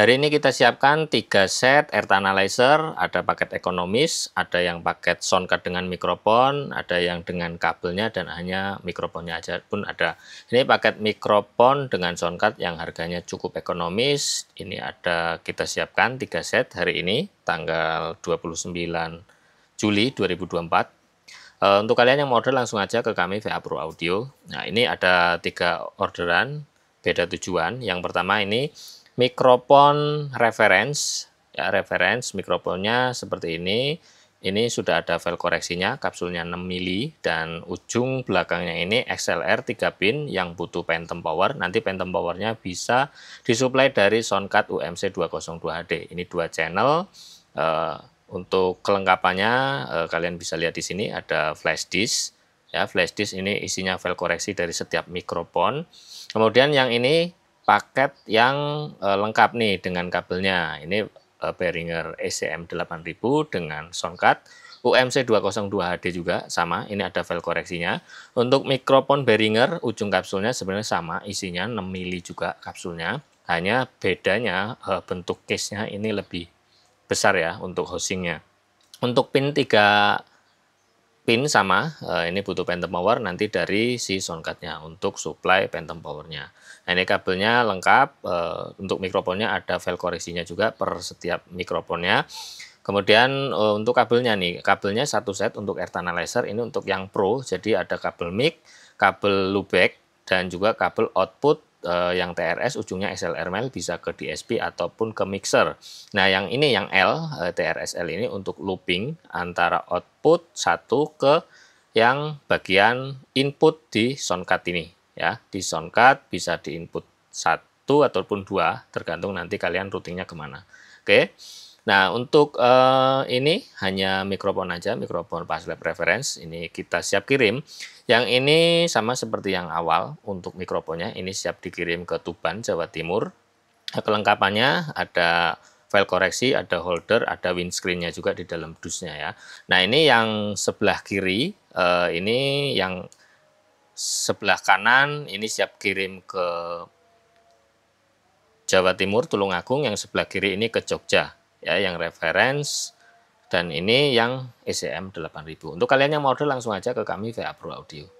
Hari ini kita siapkan 3 set air analyzer, ada paket ekonomis, ada yang paket soundcard dengan mikrofon, ada yang dengan kabelnya dan hanya mikrofonnya aja pun ada. Ini paket mikrofon dengan soundcard yang harganya cukup ekonomis. Ini ada kita siapkan 3 set hari ini tanggal 29 Juli 2024. Eh, untuk kalian yang mau order langsung aja ke kami VA Pro Audio. Nah, ini ada tiga orderan beda tujuan. Yang pertama ini mikrofon reference ya reference mikrofonnya seperti ini ini sudah ada file koreksinya kapsulnya 6 mili dan ujung belakangnya ini XLR 3 pin yang butuh phantom power nanti phantom powernya bisa disuplai dari soundcard UMC 202 HD ini dua channel eh, untuk kelengkapannya eh, kalian bisa lihat di sini ada flash disk ya flash disk ini isinya file koreksi dari setiap mikrofon kemudian yang ini paket yang uh, lengkap nih dengan kabelnya. Ini uh, eh, Behringer ECM 8000 dengan sound card. UMC 202 HD juga sama, ini ada file koreksinya. Untuk mikrofon Behringer, ujung kapsulnya sebenarnya sama, isinya 6 mili juga kapsulnya. Hanya bedanya eh, bentuk case-nya ini lebih besar ya untuk housingnya. Untuk pin 3 pin sama, eh, ini butuh phantom power nanti dari si soundcardnya untuk supply phantom powernya. Nah, ini kabelnya lengkap, eh, untuk mikrofonnya ada file koreksinya juga per setiap mikrofonnya. Kemudian eh, untuk kabelnya nih, kabelnya satu set untuk air analyzer, ini untuk yang pro, jadi ada kabel mic, kabel lubek, dan juga kabel output uh, yang TRS ujungnya SLR mail bisa ke DSP ataupun ke mixer. Nah, yang ini yang L eh, TRS l ini untuk looping antara output satu ke yang bagian input di soundcard ini ya. Di soundcard bisa di input satu ataupun dua tergantung nanti kalian routingnya kemana. Oke. Nah, untuk uh, ini hanya mikrofon aja, mikrofon pas lab reference. Ini kita siap kirim. Yang ini sama seperti yang awal untuk mikrofonnya. Ini siap dikirim ke Tuban, Jawa Timur. Nah, kelengkapannya ada file koreksi, ada holder, ada windscreennya juga di dalam dusnya ya. Nah, ini yang sebelah kiri, uh, ini yang sebelah kanan, ini siap kirim ke Jawa Timur, Tulungagung. Yang sebelah kiri ini ke Jogja ya yang reference dan ini yang ECM 8000. Untuk kalian yang mau order langsung aja ke kami via Pro Audio.